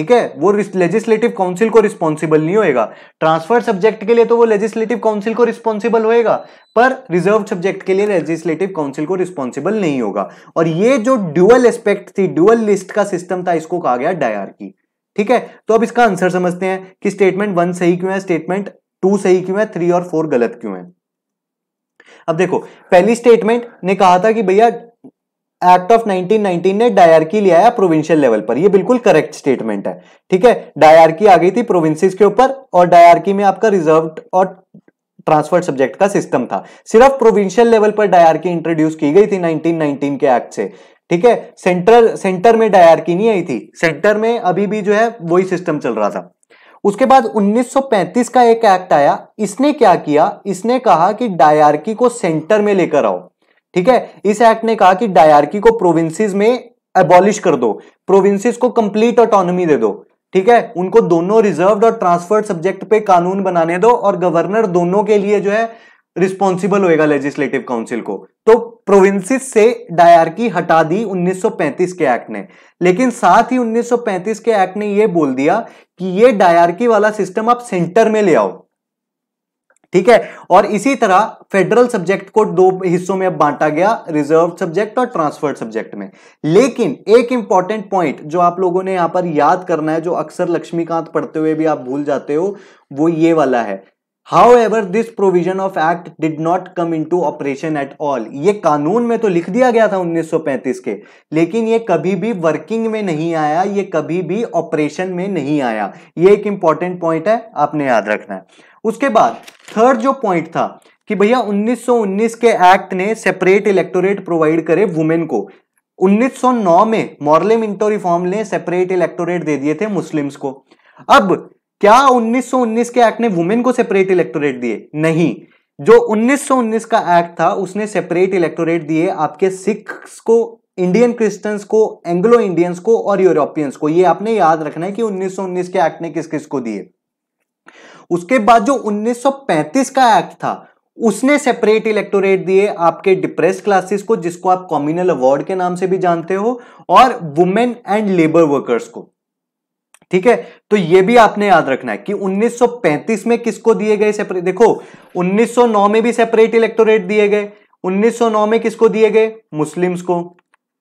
A: ठीक है वो लेजिस्लेटिव काउंसिल को रिस्पॉन्सिबल नहीं होएगा ट्रांसफर सब्जेक्ट के लिए तो वो लेजिस्लेटिव काउंसिल को रिस्पॉन्सिबल होएगा पर रिजर्व सब्जेक्ट के लिए लेजिस्लेटिव काउंसिल को रिस्पॉन्सिबल नहीं होगा और ये जो ड्यूअल एस्पेक्ट थी ड्यूअल लिस्ट का सिस्टम था इसको कहा गया डायरकी ठीक है तो अब इसका आंसर समझते हैं कि स्टेटमेंट वन सही क्यों है स्टेटमेंट टू सही क्यों है थ्री और फोर गलत क्यों है अब देखो पहली स्टेटमेंट ने कहा था कि भैया एक्ट ऑफ 1919 ने डायरकी लिया है प्रोविंशियल लेवल पर ये बिल्कुल करेक्ट स्टेटमेंट है ठीक है डायरकी आ गई थी प्रोविंसेस के ऊपर और डायरकी में आपका रिजर्व और ट्रांसफर सब्जेक्ट का सिस्टम था सिर्फ प्रोविंशियल लेवल पर डायरकी इंट्रोड्यूस की गई थी 1919 के एक्ट से ठीक है सेंटर सेंटर में डायरकी नहीं आई थी सेंटर में अभी भी जो है वही सिस्टम चल रहा था उसके बाद 1935 का एक एक्ट आया इसने क्या किया इसने कहा कि डायरकी को सेंटर में लेकर आओ ठीक है इस एक्ट ने कहा कि डायरकी को प्रोविंसेस में एबॉलिश कर दो प्रोविंसेस को कंप्लीट ऑटोनोमी दे दो ठीक है उनको दोनों रिजर्व और ट्रांसफर्ड सब्जेक्ट पे कानून बनाने दो और गवर्नर दोनों के लिए जो है रिस्पॉन्सिबल होएगा लेजिस्लेटिव काउंसिल को तो प्रोविंसेस से डायरकी हटा दी 1935 के एक्ट ने लेकिन साथ ही 1935 के एक्ट ने यह बोल दिया कि ये डायरकी वाला सिस्टम आप सेंटर में ले आओ ठीक है और इसी तरह फेडरल सब्जेक्ट को दो हिस्सों में अब बांटा गया रिजर्व सब्जेक्ट और ट्रांसफर्ड सब्जेक्ट में लेकिन एक इंपॉर्टेंट पॉइंट जो आप लोगों ने यहां पर याद करना है जो अक्सर लक्ष्मीकांत पढ़ते हुए भी आप भूल जाते हो वो ये वाला है however this provision of act did not come into operation at all ये कानून में तो लिख दिया गया था 1935 के लेकिन ये कभी भी वर्किंग में नहीं आया ये कभी भी ऑपरेशन में नहीं आया ये एक इंपॉर्टेंट पॉइंट है आपने याद रखना है उसके बाद थर्ड जो पॉइंट था कि भैया 1919 के एक्ट ने सेपरेट इलेक्टोरेट प्रोवाइड करे वुमेन को 1909 में मॉरले मिंटो रिफॉर्म ने सेपरेट इलेक्टोरेट दे दिए थे मुस्लिम्स को अब क्या 1919 के एक्ट ने वुमेन को सेपरेट इलेक्टोरेट दिए नहीं जो 1919 का एक्ट था उसने सेपरेट इलेक्टोरेट दिए आपके सिख्स को इंडियन क्रिस्टन्स को एंग्लो इंडियंस को और यूरोपियंस को ये आपने याद रखना है कि 1919 के एक्ट ने किस किस को दिए उसके बाद जो 1935 का एक्ट था उसने सेपरेट इलेक्टोरेट दिए आपके डिप्रेस क्लासेस को जिसको आप कॉम्युनल अवार्ड के नाम से भी जानते हो और वुमेन एंड लेबर वर्कर्स को ठीक है तो ये भी आपने याद रखना है कि 1935 में किसको दिए गए सेपरेट देखो 1909 में भी सेपरेट इलेक्टोरेट दिए गए 1909 में किसको दिए गए मुस्लिम्स को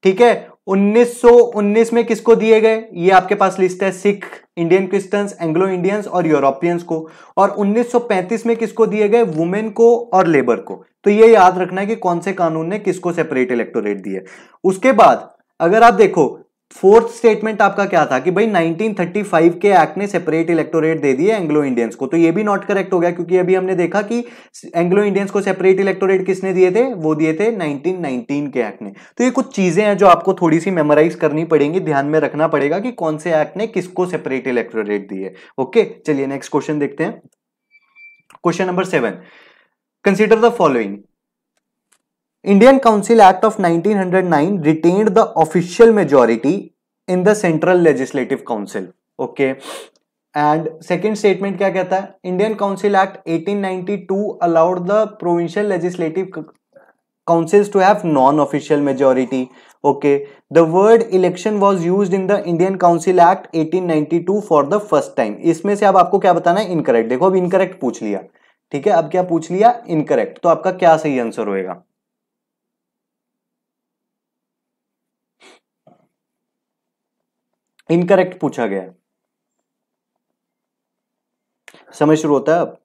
A: ठीक है 1919 में किसको दिए गए ये आपके पास लिस्ट है Sikh Indian Christians Anglo Indians और यूरोपियंस को और 1935 में किसको दिए गए वुमेन को और लेबर को तो ये याद रखना है कि कौन से कानून ने किसको सेपरेट इलेक्टोरेट दिए उसके बाद अगर आप देखो फोर्थ स्टेटमेंट आपका क्या था कि भाई 1935 के एक्ट ने सेपरेट इलेक्टोरेट दे दिए एंग्लो इंडियंस को तो ये भी नॉट करेक्ट हो गया क्योंकि अभी हमने देखा कि एंग्लो इंडियंस को सेपरेट इलेक्टोरेट किसने दिए थे वो दिए थे 1919 के एक्ट ने तो ये कुछ चीजें हैं जो आपको थोड़ी सी मेमोराइज करनी पड़ेंगी ध्यान में रखना पड़ेगा कि कौन से एक्ट ने किसको सेपरेट इलेक्टोरेट दिए ओके चलिए नेक्स्ट क्वेश्चन देखते हैं question number seven consider the following Indian council act of 1909 retained the official majority in the central legislative council okay and second statement क्या कहता है Indian council act 1892 allowed the provincial legislative council to have non official majority okay the word election was use in the Indian council act eighteen ninety two for the first time इसमें से अब आपको क्या बताना है इनकरेक्ट देखो अब इनकरेक्ट पूछ लिया ठीक है अब क्या पूछ लिया इनकरेक्ट तो आपका क्या सही आंसर होगा इनकरेक्ट पूछा गया समय शुरू होता है अब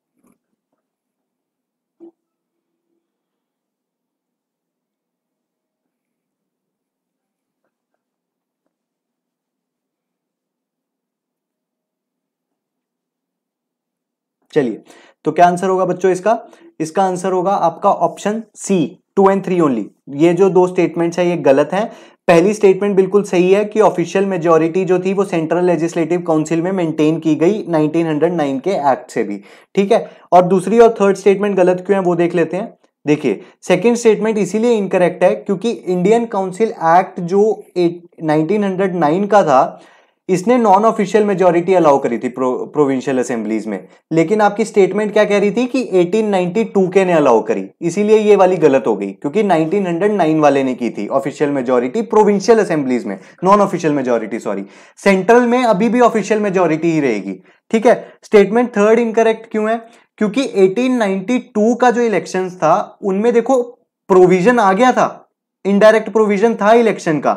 A: चलिए तो क्या आंसर होगा बच्चों इसका इसका आंसर होगा आपका option C two and three only ये जो दो स्टेटमेंट्स है ये गलत है पहली स्टेटमेंट बिल्कुल सही है कि ऑफिशियल मेजोरिटी जो थी वो सेंट्रल लेजिस्लेटिव काउंसिल में मेंटेन की गई 1909 के एक्ट से भी ठीक है और दूसरी और थर्ड स्टेटमेंट गलत क्यों है वो देख लेते हैं देखिए सेकंड स्टेटमेंट इसीलिए इनकरेक्ट है क्योंकि इंडियन काउंसिल एक्ट जो 1909 का था इसने नॉन ऑफिशियल मेजोरिटी अलाउ करी थी प्रो, प्रोविंशियल असेंबलीज में लेकिन आपकी स्टेटमेंट क्या कह रही थी कि 1892 के ने अलाउ करी इसीलिए ये वाली गलत हो गई क्योंकि 1909 वाले ने की थी ऑफिशियल मेजोरिटी प्रोविंशियल असेंबलीज में non official majority sorry central में अभी भी ऑफिशियल मेजोरिटी ही रहेगी ठीक है स्टेटमेंट थर्ड इनकरेक्ट क्यों है क्योंकि 1892 का जो इलेक्शन था उनमें देखो प्रोविजन आ गया था इनडायरेक्ट प्रोविजन था इलेक्शन का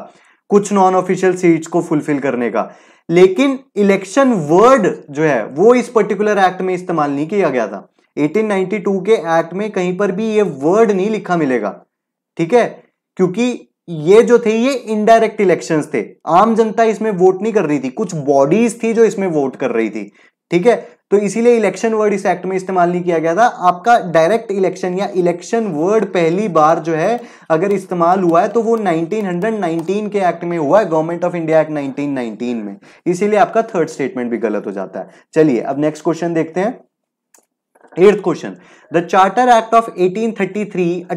A: कुछ नॉन ऑफिशियल सीट्स को फुलफिल करने का लेकिन इलेक्शन वर्ड जो है वो इस पर्टिकुलर एक्ट में इस्तेमाल नहीं किया गया था 1892 के एक्ट में कहीं पर भी ये वर्ड नहीं लिखा मिलेगा ठीक है क्योंकि ये जो थे ये इनडायरेक्ट इलेक्शंस थे आम जनता इसमें वोट नहीं कर रही थी कुछ बॉडीज थी जो इसमें वोट कर रही थी ठीक है तो इसीलिए इलेक्शन वर्ड इस एक्ट में इस्तेमाल नहीं किया गया था आपका डायरेक्ट इलेक्शन या इलेक्शन वर्ड पहली बार जो है अगर इस्तेमाल हुआ है तो वो 1919 के एक्ट में हुआ है गवर्नमेंट ऑफ इंडिया एक्ट 1919 में इसीलिए आपका थर्ड स्टेटमेंट भी गलत हो जाता है चलिए अब नेक्स्ट क्वेश्चन देखते हैं question the charter act of eighteen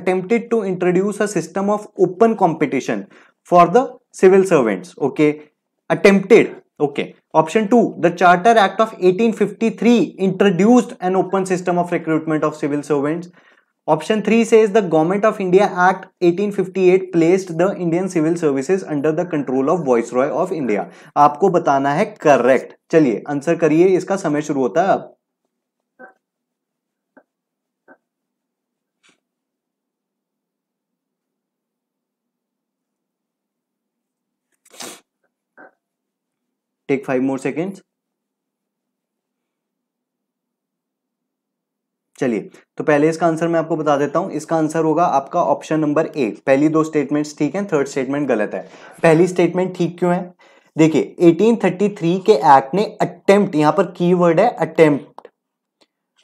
A: attempted to introduce a system of open competition for the civil servants okay attempted okay Okay. Option two the charter act of 1853 introduced an open system of recruitment of civil servants option three से is the government of India act 1858 placed the Indian civil services under the control of viceroy of India आपको बताना है करेक्ट चलिए आंसर करिए इसका समय शुरू होता है अब take 5 more seconds चलिए तो पहले इसका आंसर मैं आपको बता देता हूं इसका आंसर होगा आपका ऑप्शन नंबर ए पहली दो स्टेटमेंट्स ठीक हैं थर्ड स्टेटमेंट गलत है पहली स्टेटमेंट ठीक क्यों है देखिए 1833 के एक्ट ने अटेम्प्ट यहां पर कीवर्ड है अटेम्प्ट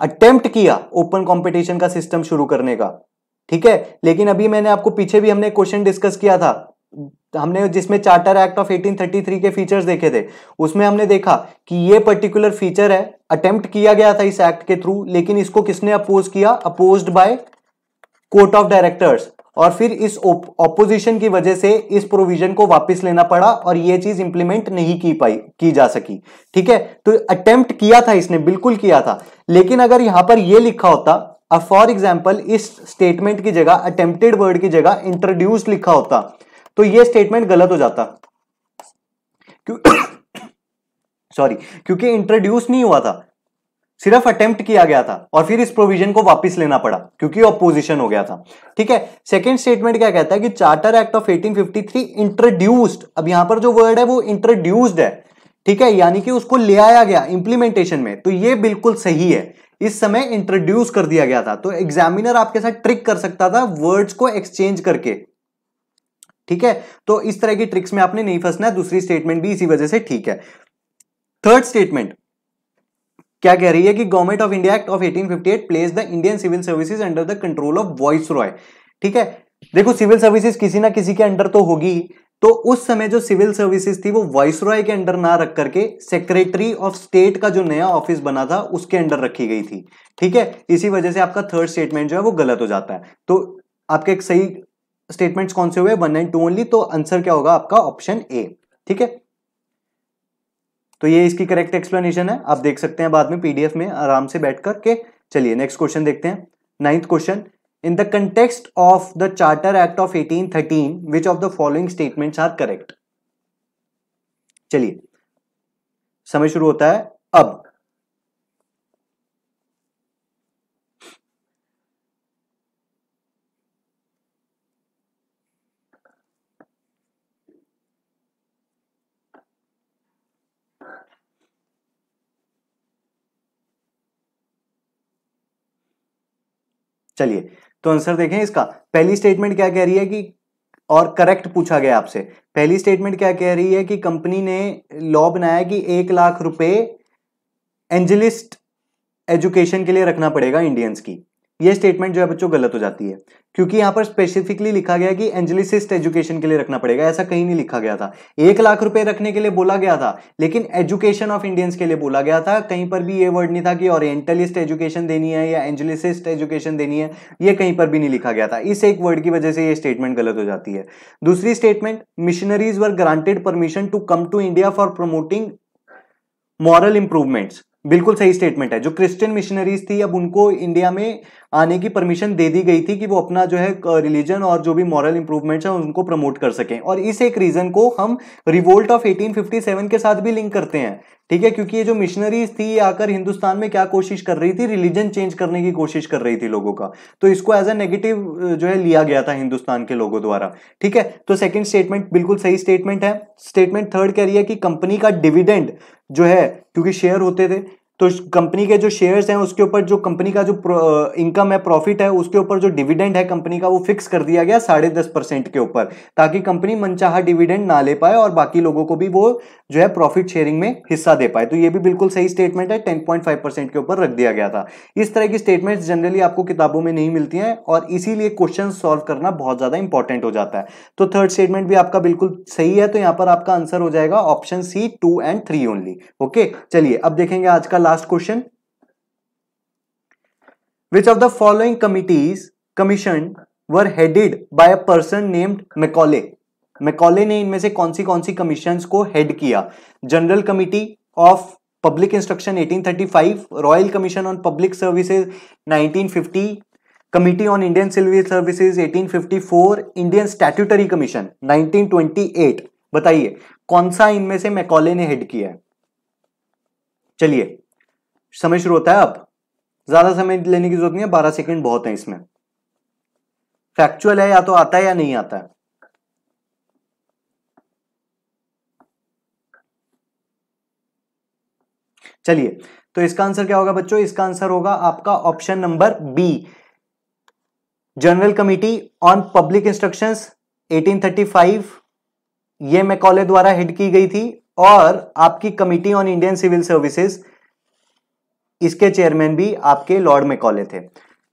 A: अटेम्प्ट किया ओपन कंपटीशन का सिस्टम शुरू करने का ठीक है लेकिन अभी मैंने आपको पीछे भी हमने क्वेश्चन डिस्कस किया था तो हमने जिसमें चार्टर एक्ट ऑफ 1833 के फीचर्स देखे थे उसमें हमने देखा कि ये पर्टिकुलर फीचर है अटेम्प्ट किया गया था इस एक्ट के थ्रू लेकिन इसको किसने अपोज किया opposed by court of directors और फिर इस ऑपोजिशन की वजह से इस प्रोविजन को वापस लेना पड़ा और ये चीज इंप्लीमेंट नहीं की पाई की जा सकी ठीक है तो अटेम्प्ट किया था इसने बिल्कुल किया था लेकिन अगर यहां पर यह लिखा होता फॉर एग्जाम्पल इस स्टेटमेंट की जगह अटेम्प्टेड वर्ड की जगह इंट्रोड्यूस लिखा होता तो ये स्टेटमेंट गलत हो जाता क्यों सॉरी क्योंकि इंट्रोड्यूस नहीं हुआ था सिर्फ अटेम्प्ट किया गया था और फिर इस प्रोविजन को वापस लेना पड़ा क्योंकि ऑपोजिशन हो गया था ठीक है सेकंड स्टेटमेंट क्या कहता है कि चार्टर एक्ट ऑफ 1853 इंट्रोड्यूस्ड अब यहां पर जो वर्ड है वो इंट्रोड्यूस्ड है ठीक है यानी कि उसको ले आया गया इंप्लीमेंटेशन में तो ये बिल्कुल सही है इस समय इंट्रोड्यूस कर दिया गया था तो एग्जामिनर आपके साथ ट्रिक कर सकता था वर्ड्स को एक्सचेंज करके ठीक है तो इस तरह की ट्रिक्स में आपने नहीं फंसना है दूसरी स्टेटमेंट भी इसी वजह से ठीक है थर्ड स्टेटमेंट क्या कह रही है कि government of India act of 1858 place the Indian civil services under the control of viceroy ठीक है देखो सिविल सर्विसेज किसी ना किसी के अंडर तो होगी तो उस समय जो सिविल सर्विसेज थी वो वॉइस रॉय के अंडर ना रख करके सेक्रेटरी ऑफ स्टेट का जो नया ऑफिस बना था उसके अंडर रखी गई थी ठीक है इसी वजह से आपका थर्ड स्टेटमेंट जो है वो गलत हो जाता है तो आपका एक सही स्टेटमेंट्स कौन से हुए वन एंड टू ओनली तो आंसर क्या होगा आपका ऑप्शन ए ठीक है तो ये इसकी करेक्ट एक्सप्लेनेशन है आप देख सकते हैं बाद में पीडीएफ में आराम से बैठ करके चलिए नेक्स्ट क्वेश्चन देखते हैं ninth question in the context of the charter act of eighteen thirteen which of the following statements are correct चलिए समय शुरू होता है अब चलिए तो आंसर देखें इसका पहली स्टेटमेंट क्या कह रही है कि और करेक्ट पूछा गया आपसे पहली स्टेटमेंट क्या कह रही है कि कंपनी ने लॉ बनाया कि एक लाख रुपए एंजलिस्ट एजुकेशन के लिए रखना पड़ेगा इंडियंस की ये स्टेटमेंट जो है बच्चों गलत हो जाती है क्योंकि यहां पर स्पेसिफिकली लिखा गया कि एंजलिसिस्ट एजुकेशन के लिए रखना पड़ेगा ऐसा कहीं नहीं लिखा गया था एक लाख रुपए रखने के लिए बोला गया था लेकिन एजुकेशन ऑफ इंडियंस के लिए बोला गया था कहीं पर भी ये वर्ड नहीं था कि ओरिएंटलिस्ट एजुकेशन देनी है या एंजलिसिस्ट एजुकेशन देनी है ये कहीं पर भी नहीं लिखा गया था इस एक वर्ड की वजह से यह स्टेटमेंट गलत हो जाती है दूसरी statement missionaries were granted permission to come to India for promoting moral improvements बिल्कुल सही स्टेटमेंट है जो क्रिश्चियन मिशनरीज थी अब उनको इंडिया में आने की परमिशन दे दी गई थी कि वो अपना जो है रिलीजन और जो भी मॉरल इंप्रूवमेंट है उनको प्रमोट कर सकें और इस एक रीजन को हम रिवोल्ट ऑफ 1857 के साथ भी लिंक करते हैं ठीक है क्योंकि ये जो मिशनरीज थी आकर हिंदुस्तान में क्या कोशिश कर रही थी रिलीजन चेंज करने की कोशिश कर रही थी लोगों का तो इसको एज अ नेगेटिव जो है लिया गया था हिंदुस्तान के लोगों द्वारा ठीक है तो सेकंड स्टेटमेंट बिल्कुल सही स्टेटमेंट है स्टेटमेंट थर्ड कह रही है कि कंपनी का डिविडेंड जो है क्योंकि शेयर होते थे तो कंपनी के जो शेयर्स हैं उसके ऊपर जो कंपनी का जो इनकम है प्रॉफिट है उसके ऊपर जो डिविडेंड है कंपनी का वो फिक्स कर दिया गया साढ़े दस परसेंट के ऊपर ताकि कंपनी मनचाहा डिविडेंड ना ले पाए और बाकी लोगों को भी वो जो है प्रॉफिट शेयरिंग में हिस्सा दे पाए तो ये भी बिल्कुल सही स्टेटमेंट है टेन पॉइंट फाइव परसेंट के ऊपर रख दिया गया था इस तरह की स्टेटमेंट जनरली आपको किताबों में नहीं मिलती है और इसीलिए क्वेश्चन सॉल्व करना बहुत ज़्यादा इंपॉर्टेंट हो जाता है तो थर्ड स्टेटमेंट भी आपका बिल्कुल सही है तो यहां पर आपका आंसर हो जाएगा option C two and three only okay चलिए अब देखेंगे आज का last question which of the following committees commission were headed by a person named Macaulay Macaulay ने इनमें से कौन सी कौन सी कमीशन को हेड किया general committee of public instruction 1835 royal commission on public services 1950 committee on Indian civil services 1854 Indian statutory commission 1928 बताइए कौन सा इनमें से मैकॉले ने हेड किया है चलिए समय शुरू होता है अब ज्यादा समय लेने की जरूरत नहीं है बारह सेकेंड बहुत है इसमें फैक्चुअल है या तो आता है या नहीं आता है चलिए तो इसका आंसर क्या होगा बच्चों इसका आंसर होगा आपका option number B general committee on public instructions 1835 ये मैकॉले द्वारा हेड की गई थी और आपकी committee on Indian civil services इसके चेयरमैन भी आपके लॉर्ड मेकॉले थे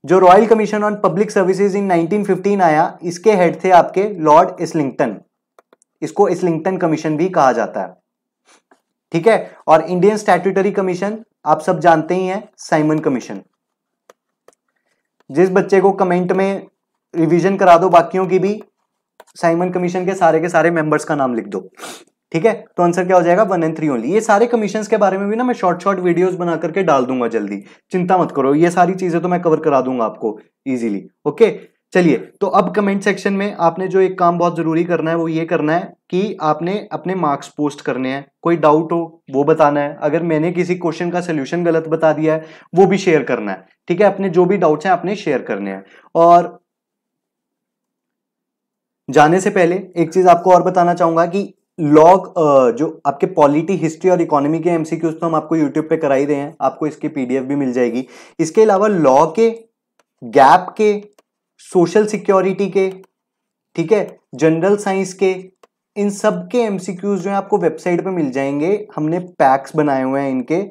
A: जो royal commission on public services in 1915 आया इसके हेड थे आपके लॉर्ड इस्लिंगटन इसको इस्लिंगटन कमीशन भी कहा जाता है ठीक है और इंडियन स्टैट्यूटरी कमीशन आप सब जानते ही हैं साइमन कमीशन जिस बच्चे को कमेंट में रिवीजन करा दो बाकियों की भी साइमन कमीशन के सारे के सारे मेंबर्स का नाम लिख दो ठीक है तो आंसर क्या हो जाएगा वन एंड थ्री ओनली ये सारे कमीशन के बारे में भी ना मैं शॉर्ट शॉर्ट वीडियोस बना करके डाल दूंगा जल्दी चिंता मत करो ये सारी चीजें तो मैं कवर करा दूंगा आपको इजीली ओके चलिए तो अब कमेंट सेक्शन में आपने जो एक काम बहुत जरूरी करना है वो ये करना है कि आपने अपने मार्क्स पोस्ट करने हैं कोई डाउट हो वो बताना है अगर मैंने किसी क्वेश्चन का सोल्यूशन गलत बता दिया है वो भी शेयर करना है ठीक है अपने जो भी डाउट्स हैं आपने शेयर करने हैं और जाने से पहले एक चीज आपको और बताना चाहूंगा कि लॉग uh, जो आपके पॉलिटी हिस्ट्री और इकोनॉमी के एमसीक्यूज तो हम आपको यूट्यूब पे कराई दे हैं आपको इसकी पीडीएफ भी मिल जाएगी इसके अलावा लॉ के गैप के सोशल सिक्योरिटी के ठीक है जनरल साइंस के इन सब के एमसीक्यूज जो है आपको वेबसाइट पे मिल जाएंगे हमने पैक्स बनाए हुए हैं इनके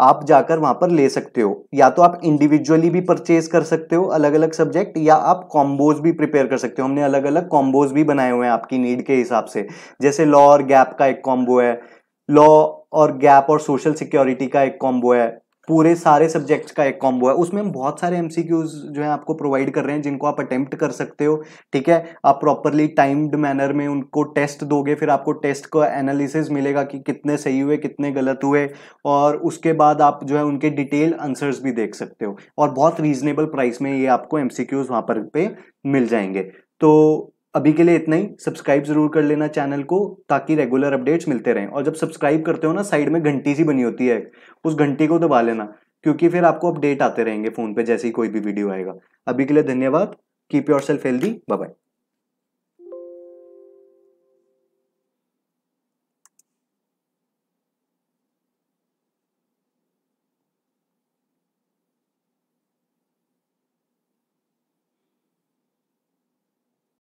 A: आप जाकर वहां पर ले सकते हो या तो आप इंडिविजुअली भी परचेज कर सकते हो अलग अलग सब्जेक्ट या आप कॉम्बोज भी प्रिपेयर कर सकते हो हमने अलग अलग कॉम्बोज भी बनाए हुए हैं आपकी नीड के हिसाब से जैसे लॉ और गैप का एक कॉम्बो है लॉ और गैप और सोशल सिक्योरिटी का एक कॉम्बो है पूरे सारे सब्जेक्ट्स का एक कॉम्बो है उसमें हम बहुत सारे एम जो है आपको प्रोवाइड कर रहे हैं जिनको आप अटैम्प्ट कर सकते हो ठीक है आप प्रॉपरली टाइम्ड मैनर में उनको टेस्ट दोगे फिर आपको टेस्ट का एनालिसिस मिलेगा कि कितने सही हुए कितने गलत हुए और उसके बाद आप जो है उनके डिटेल आंसर्स भी देख सकते हो और बहुत रीजनेबल प्राइस में ये आपको एम सी क्यूज वहाँ पर पे मिल जाएंगे तो अभी के लिए इतना ही सब्सक्राइब जरूर कर लेना चैनल को ताकि रेगुलर अपडेट्स मिलते रहें और जब सब्सक्राइब करते हो ना साइड में घंटी सी बनी होती है उस घंटी को दबा लेना क्योंकि फिर आपको अपडेट आते रहेंगे फ़ोन पे जैसे ही कोई भी वीडियो आएगा अभी के लिए धन्यवाद keep yourself healthy bye